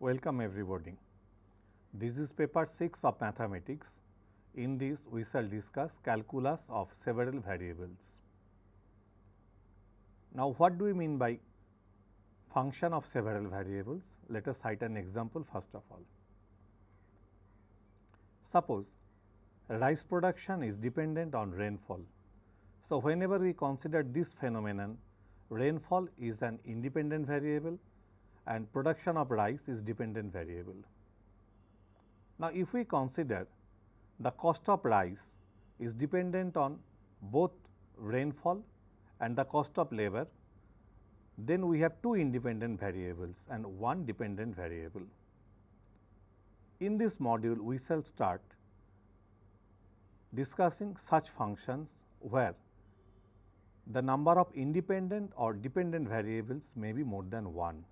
Welcome everybody. This is paper 6 of mathematics. In this we shall discuss calculus of several variables. Now what do we mean by function of several variables? Let us cite an example first of all. Suppose rice production is dependent on rainfall. So, whenever we consider this phenomenon rainfall is an independent variable and production of rice is dependent variable. Now, if we consider the cost of rice is dependent on both rainfall and the cost of labor, then we have two independent variables and one dependent variable. In this module, we shall start discussing such functions where the number of independent or dependent variables may be more than 1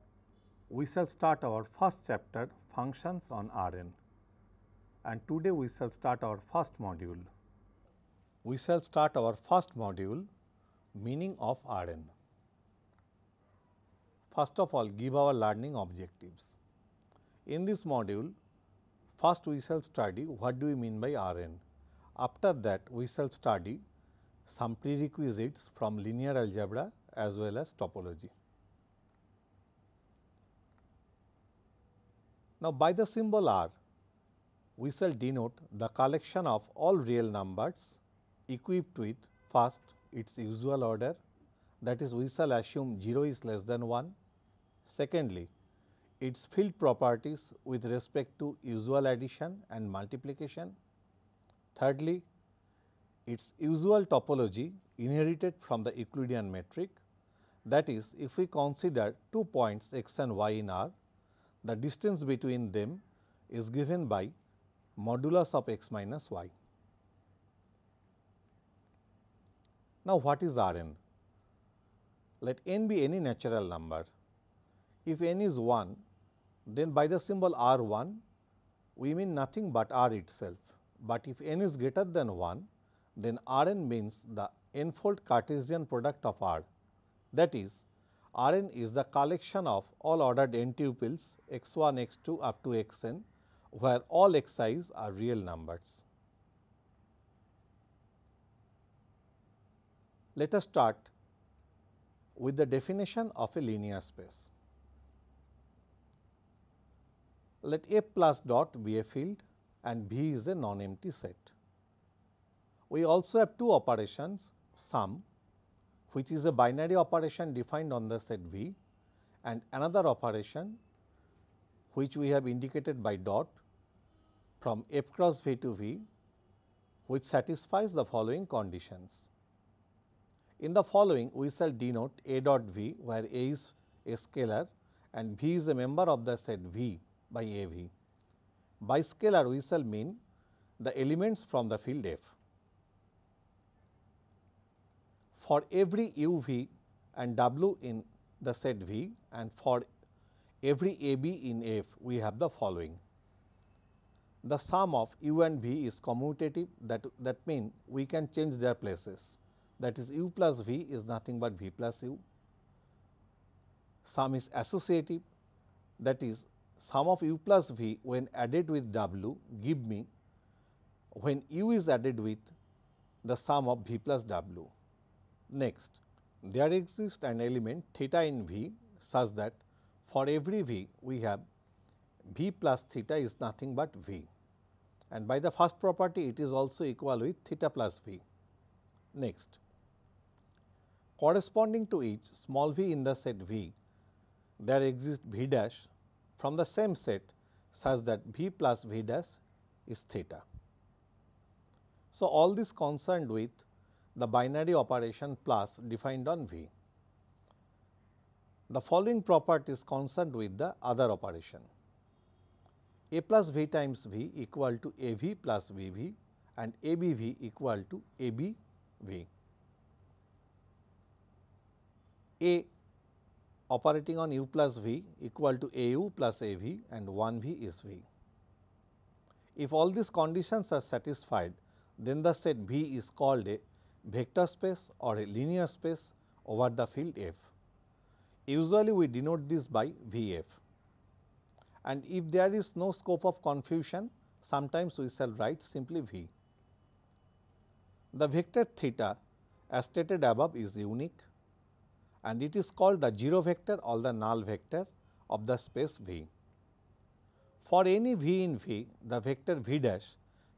we shall start our first chapter functions on Rn and today we shall start our first module. We shall start our first module meaning of Rn. First of all give our learning objectives. In this module first we shall study what do we mean by Rn. After that we shall study some prerequisites from linear algebra as well as topology. Now, by the symbol r, we shall denote the collection of all real numbers equipped with first its usual order that is we shall assume 0 is less than 1. Secondly, its field properties with respect to usual addition and multiplication. Thirdly, its usual topology inherited from the Euclidean metric that is if we consider two points x and y in R the distance between them is given by modulus of x minus y. Now, what is R n? Let n be any natural number. If n is 1, then by the symbol R 1, we mean nothing but R itself. But if n is greater than 1, then R n means the n fold Cartesian product of R. That is, Rn is the collection of all ordered n tuples x1, x2 up to xn where all xi's are real numbers. Let us start with the definition of a linear space. Let A plus dot be a field and B is a non-empty set. We also have two operations sum which is a binary operation defined on the set V and another operation which we have indicated by dot from f cross V to V which satisfies the following conditions. In the following we shall denote A dot V where A is a scalar and V is a member of the set V by AV. By scalar we shall mean the elements from the field F for every u v and w in the set V and for every A B in F we have the following. The sum of u and v is commutative that, that means we can change their places that is u plus v is nothing but v plus u. Sum is associative that is sum of u plus v when added with w give me when u is added with the sum of v plus w. Next, there exists an element theta in V such that for every V we have V plus theta is nothing but V and by the first property it is also equal with theta plus V. Next, corresponding to each small v in the set V, there exists V dash from the same set such that V plus V dash is theta. So, all this concerned with the binary operation plus defined on V. The following property is concerned with the other operation. A plus V times V equal to AV plus VV and ABV equal to ABV. A operating on U plus V equal to AU plus AV and 1V is V. If all these conditions are satisfied, then the set V is called a vector space or a linear space over the field F. Usually we denote this by VF. And if there is no scope of confusion, sometimes we shall write simply V. The vector theta as stated above is unique and it is called the 0 vector or the null vector of the space V. For any V in V, the vector V dash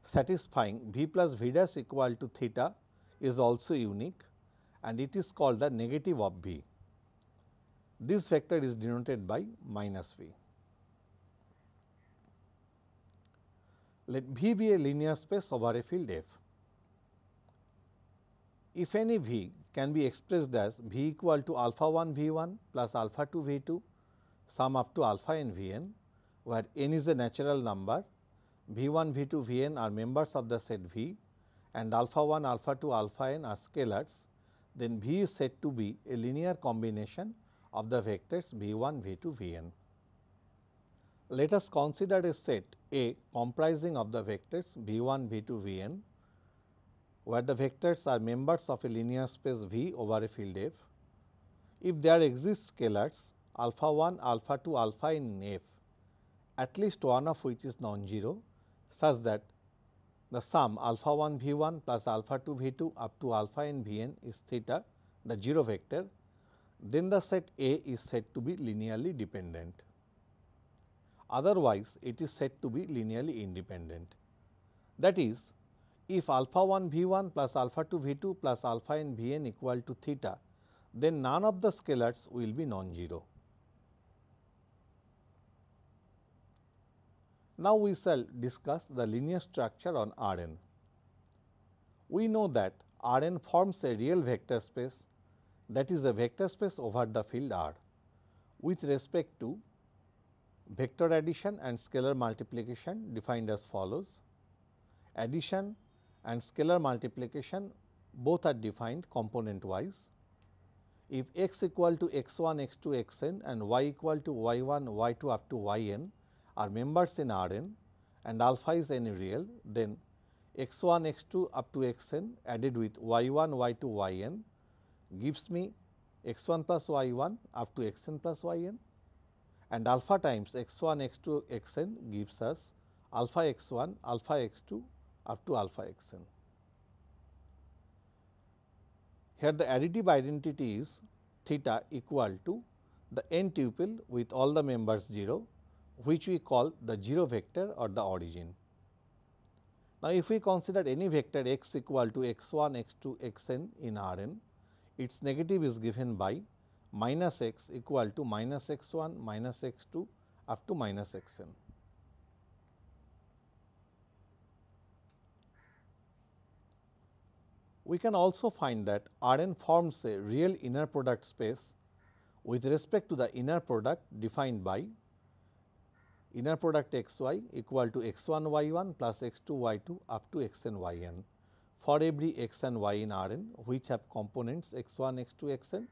satisfying V plus V dash equal to theta is also unique and it is called the negative of V. This vector is denoted by minus V. Let V be a linear space over a field F. If any V can be expressed as V equal to alpha 1 V 1 plus alpha 2 V 2 sum up to alpha n V n where n is a natural number, V 1 V 2 V n are members of the set V and alpha 1, alpha 2, alpha n are scalars, then V is said to be a linear combination of the vectors V1, V2, Vn. Let us consider a set A comprising of the vectors V1, V2, Vn, where the vectors are members of a linear space V over a field F. If there exist scalars alpha 1, alpha 2, alpha in F, at least one of which is non-zero such that the sum alpha 1 v 1 plus alpha 2 v 2 up to alpha n v n is theta the 0 vector then the set A is said to be linearly dependent. Otherwise, it is said to be linearly independent. That is, if alpha 1 v 1 plus alpha 2 v 2 plus alpha n v n equal to theta, then none of the scalars will be non-zero. Now we shall discuss the linear structure on Rn. We know that Rn forms a real vector space that is a vector space over the field R with respect to vector addition and scalar multiplication defined as follows. Addition and scalar multiplication both are defined component wise. If x equal to x 1, x 2, x n and y equal to y 1, y 2 up to y n are members in Rn and alpha is n real then x1 x2 up to xn added with y1 y2 yn gives me x1 plus y1 up to xn plus yn and alpha times x1 x2 xn gives us alpha x1 alpha x2 up to alpha xn. Here the additive identity is theta equal to the n tuple with all the members 0 which we call the 0 vector or the origin. Now, if we consider any vector x equal to x 1, x 2, x n in R n, its negative is given by minus x equal to minus x 1, minus x 2 up to minus x n. We can also find that R n forms a real inner product space with respect to the inner product defined by inner product xy equal to x1 y1 plus x2 y2 up to xn yn for every x and y in Rn which have components x1 x2 xn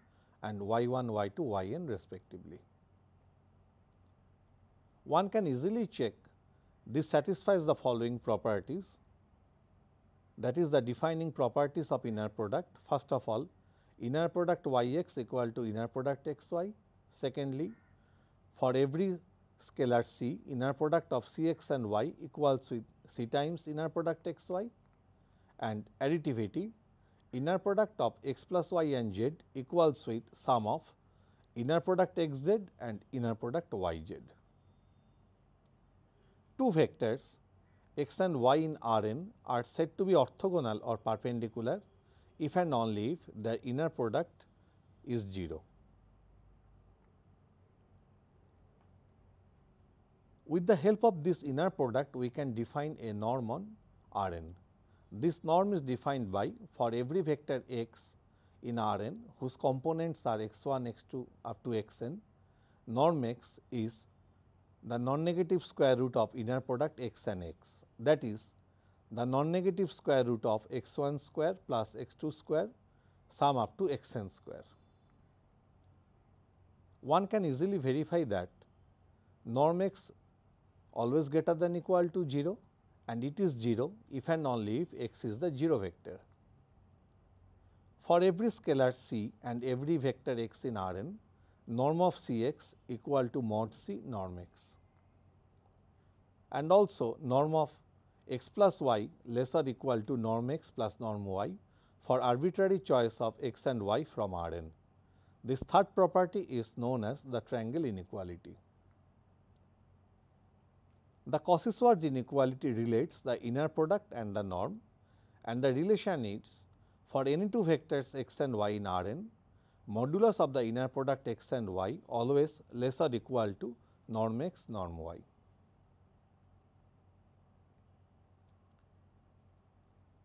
and y1 y2 yn respectively. One can easily check this satisfies the following properties that is the defining properties of inner product. First of all inner product yx equal to inner product xy. Secondly, for every scalar C inner product of C x and y equals with C times inner product x y and additivity inner product of x plus y and z equals with sum of inner product x z and inner product y z. Two vectors x and y in R n are said to be orthogonal or perpendicular if and only if their inner product is 0. With the help of this inner product, we can define a norm on Rn. This norm is defined by for every vector x in Rn whose components are x1, x2 up to xn, norm x is the non-negative square root of inner product x and x. That is the non-negative square root of x1 square plus x2 square sum up to xn square. One can easily verify that norm x always greater than equal to 0 and it is 0 if and only if x is the 0 vector. For every scalar c and every vector x in R n, norm of C x equal to mod C norm x. And also norm of x plus y less or equal to norm x plus norm y for arbitrary choice of x and y from R n. This third property is known as the triangle inequality. The Cauchy-Schwarz inequality relates the inner product and the norm and the relation is for any two vectors x and y in Rn, modulus of the inner product x and y always less or equal to norm x norm y.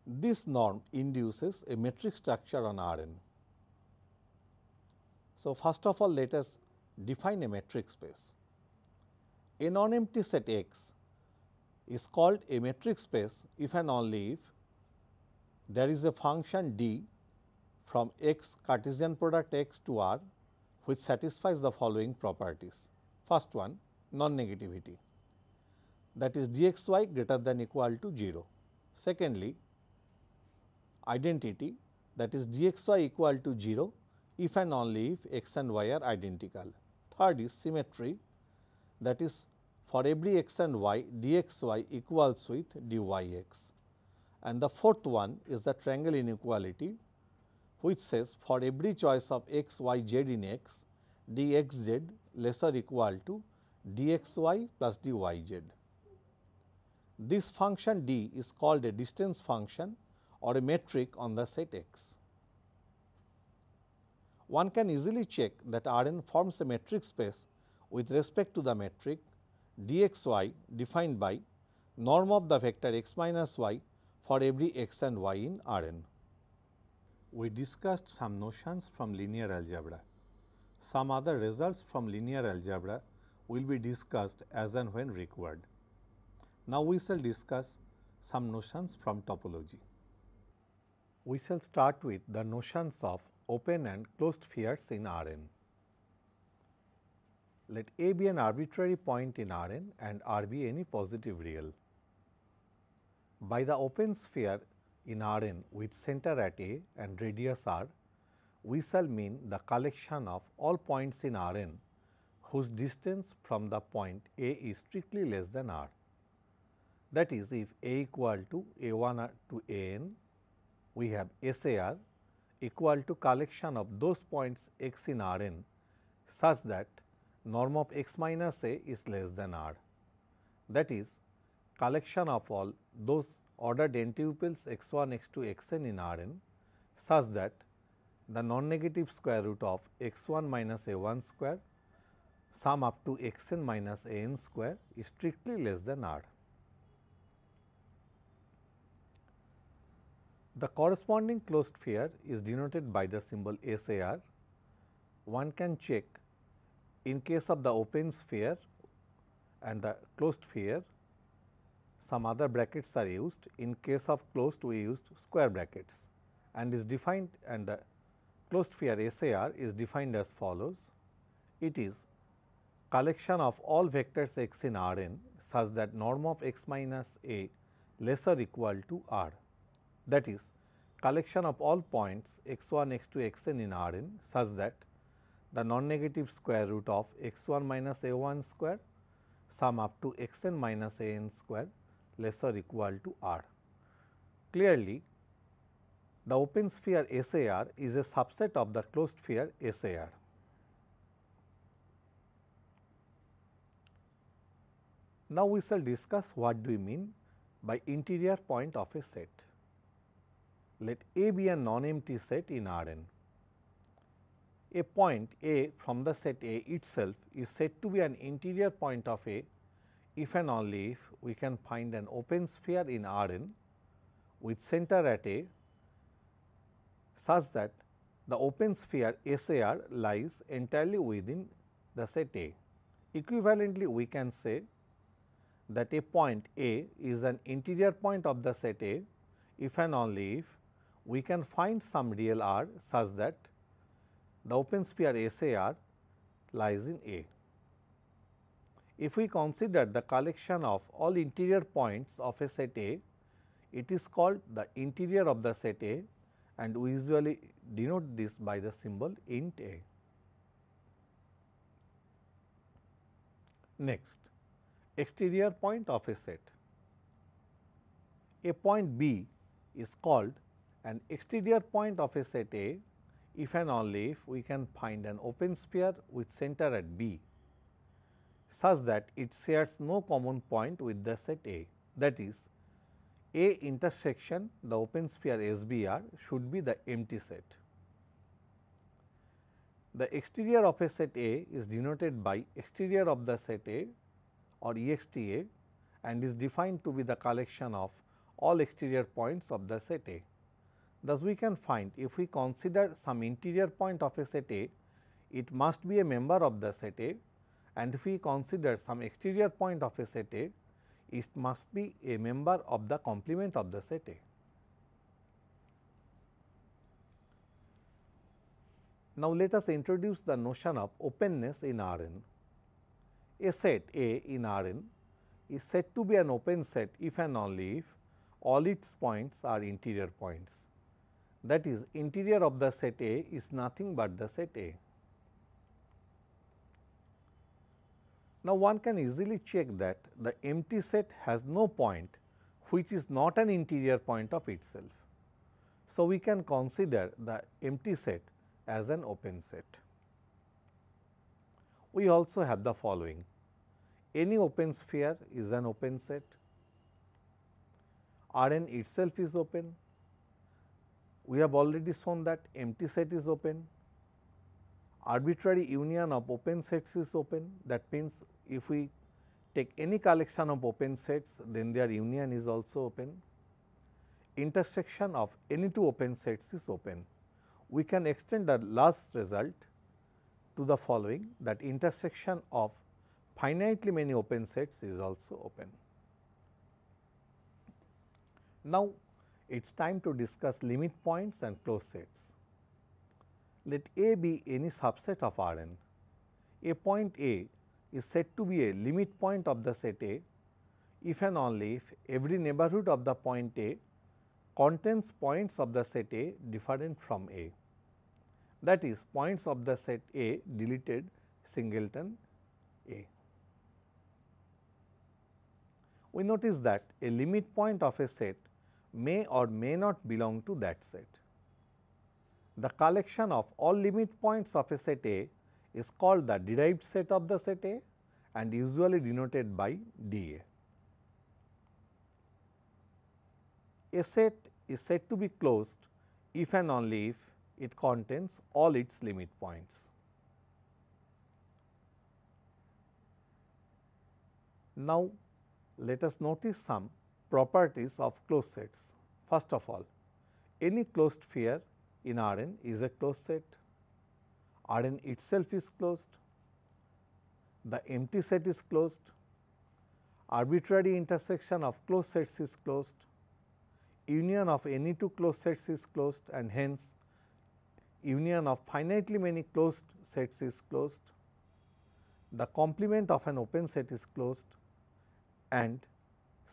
This norm induces a matrix structure on Rn. So, first of all let us define a matrix space. A non-empty set X is called a metric space if and only if there is a function d from x Cartesian product x to r which satisfies the following properties. First one non-negativity that is dxy greater than equal to 0. Secondly, identity that is dxy equal to 0 if and only if x and y are identical. Third is symmetry that is for every x and y dxy equals with dyx. And the fourth one is the triangle inequality which says for every choice of x, y, z in x, dxz lesser equal to dxy plus dyz. This function d is called a distance function or a metric on the set x. One can easily check that Rn forms a metric space with respect to the metric dxy defined by norm of the vector x minus y for every x and y in Rn. We discussed some notions from linear algebra. Some other results from linear algebra will be discussed as and when required. Now, we shall discuss some notions from topology. We shall start with the notions of open and closed spheres in Rn let A be an arbitrary point in R n and R be any positive real. By the open sphere in R n with center at A and radius r, we shall mean the collection of all points in R n whose distance from the point A is strictly less than r. That is if A equal to A 1 to A n, we have SAR equal to collection of those points x in R n such that norm of x minus a is less than r. That is collection of all those ordered n-tuples x 1, x 2, x n in R n such that the non-negative square root of x 1 minus a 1 square sum up to x n minus a n square is strictly less than R. The corresponding closed sphere is denoted by the symbol SAR. One can check in case of the open sphere and the closed sphere, some other brackets are used. In case of closed, we used square brackets and is defined and the closed sphere SAR is defined as follows. It is collection of all vectors x in R n such that norm of x minus a lesser equal to R. That is collection of all points x 1, x 2, x n in R n such that the non-negative square root of x 1 minus a 1 square sum up to x n minus a n square less or equal to r. Clearly, the open sphere SAR is a subset of the closed sphere SAR. Now, we shall discuss what do we mean by interior point of a set. Let A be a non-empty set in R n a point A from the set A itself is said to be an interior point of A if and only if we can find an open sphere in R n with center at A such that the open sphere S A R lies entirely within the set A. Equivalently, we can say that a point A is an interior point of the set A if and only if we can find some real R such that the open sphere SAR lies in A. If we consider the collection of all interior points of a set A, it is called the interior of the set A and we usually denote this by the symbol int A. Next, exterior point of a set. A point B is called an exterior point of a set A if and only if we can find an open sphere with center at B such that it shares no common point with the set A. That is, A intersection the open sphere SBR should be the empty set. The exterior of a set A is denoted by exterior of the set A or EXTA and is defined to be the collection of all exterior points of the set A. Thus, we can find if we consider some interior point of a set A, it must be a member of the set A and if we consider some exterior point of a set A, it must be a member of the complement of the set A. Now, let us introduce the notion of openness in A set A in R n is said to be an open set if and only if all its points are interior points that is interior of the set A is nothing but the set A. Now, one can easily check that the empty set has no point which is not an interior point of itself. So, we can consider the empty set as an open set. We also have the following. Any open sphere is an open set. R n itself is open we have already shown that empty set is open, arbitrary union of open sets is open that means if we take any collection of open sets then their union is also open. Intersection of any two open sets is open. We can extend the last result to the following that intersection of finitely many open sets is also open. Now, it is time to discuss limit points and closed sets. Let A be any subset of R n. A point A is said to be a limit point of the set A if and only if every neighborhood of the point A contains points of the set A different from A. That is points of the set A deleted singleton A. We notice that a limit point of a set may or may not belong to that set. The collection of all limit points of a set A is called the derived set of the set A and usually denoted by dA. A set is said to be closed if and only if it contains all its limit points. Now, let us notice some properties of closed sets. First of all, any closed sphere in Rn is a closed set, Rn itself is closed, the empty set is closed, arbitrary intersection of closed sets is closed, union of any two closed sets is closed and hence union of finitely many closed sets is closed, the complement of an open set is closed and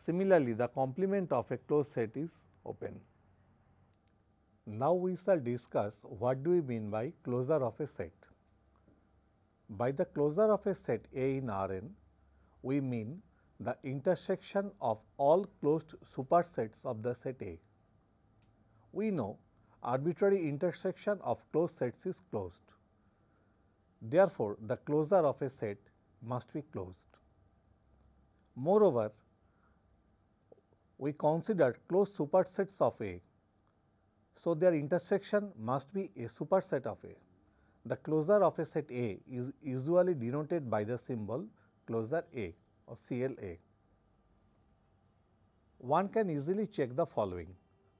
Similarly, the complement of a closed set is open. Now, we shall discuss what do we mean by closure of a set. By the closure of a set A in R n, we mean the intersection of all closed supersets of the set A. We know arbitrary intersection of closed sets is closed. Therefore, the closure of a set must be closed. Moreover, we consider closed supersets of A. So, their intersection must be a superset of A. The closure of a set A is usually denoted by the symbol closure A or CLA. One can easily check the following.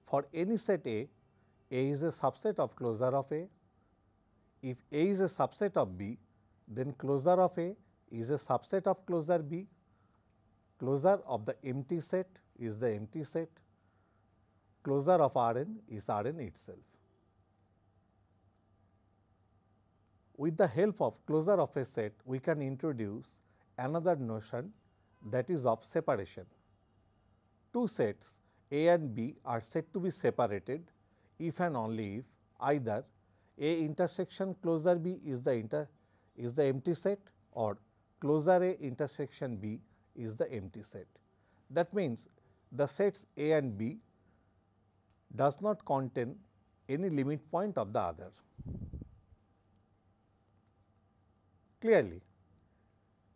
For any set A, A is a subset of closure of A. If A is a subset of B, then closure of A is a subset of closure B. Closure of the empty set is the empty set, closure of R n is R n itself. With the help of closure of a set, we can introduce another notion that is of separation. Two sets A and B are said to be separated if and only if either A intersection closure B is the inter is the empty set or closure A intersection B is the empty set. That means, the sets A and B does not contain any limit point of the other. Clearly,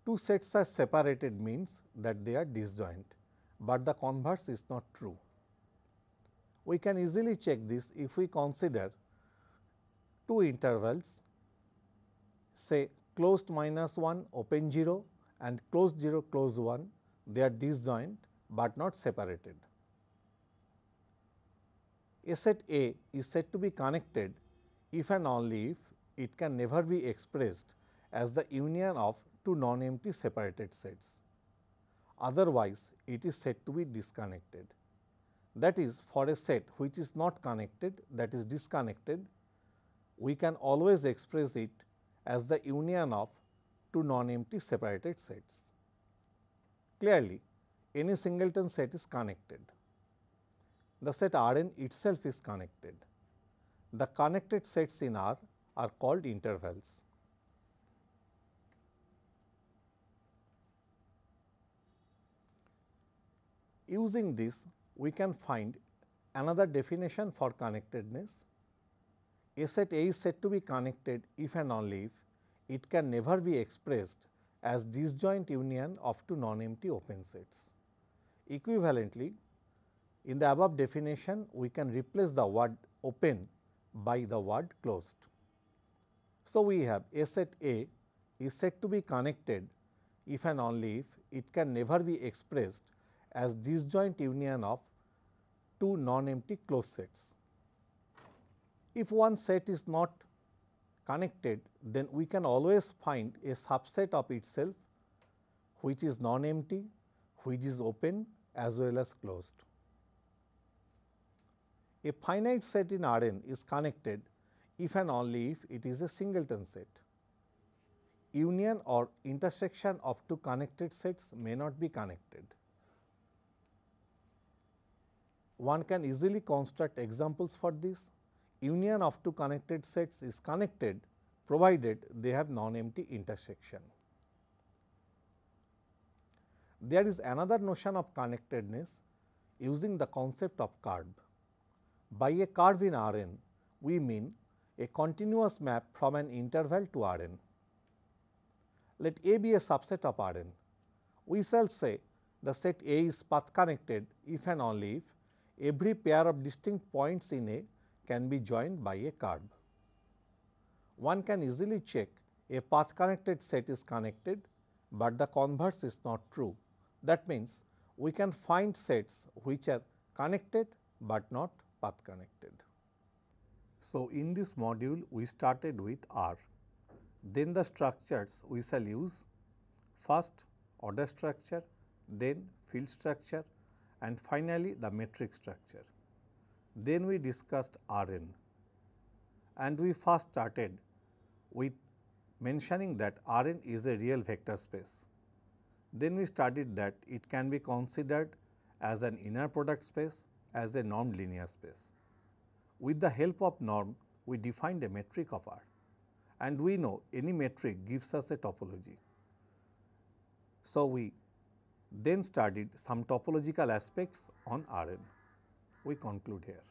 two sets are separated means that they are disjoint, but the converse is not true. We can easily check this if we consider two intervals say closed minus 1 open 0 and closed 0 closed 1 they are disjoint but not separated. A set A is said to be connected if and only if it can never be expressed as the union of two non-empty separated sets. Otherwise, it is said to be disconnected. That is for a set which is not connected that is disconnected, we can always express it as the union of two non-empty separated sets. Clearly, any singleton set is connected. The set R n itself is connected. The connected sets in R are called intervals. Using this, we can find another definition for connectedness. A set A is said to be connected if and only if it can never be expressed as disjoint union of two non-empty open sets. Equivalently, in the above definition, we can replace the word open by the word closed. So, we have A set A is said to be connected if and only if it can never be expressed as disjoint union of two non-empty closed sets. If one set is not connected, then we can always find a subset of itself which is non-empty, which is open as well as closed. A finite set in R n is connected if and only if it is a singleton set. Union or intersection of two connected sets may not be connected. One can easily construct examples for this. Union of two connected sets is connected provided they have non-empty intersection. There is another notion of connectedness using the concept of curve. By a curve in R n, we mean a continuous map from an interval to R n. Let A be a subset of R n. We shall say the set A is path connected if and only if every pair of distinct points in A can be joined by a curve. One can easily check a path connected set is connected, but the converse is not true. That means we can find sets which are connected but not path connected. So, in this module we started with R. Then the structures we shall use first order structure, then field structure and finally the metric structure. Then we discussed Rn and we first started with mentioning that Rn is a real vector space. Then we studied that it can be considered as an inner product space as a normed linear space. With the help of norm, we defined a metric of R and we know any metric gives us a topology. So, we then studied some topological aspects on Rn. We conclude here.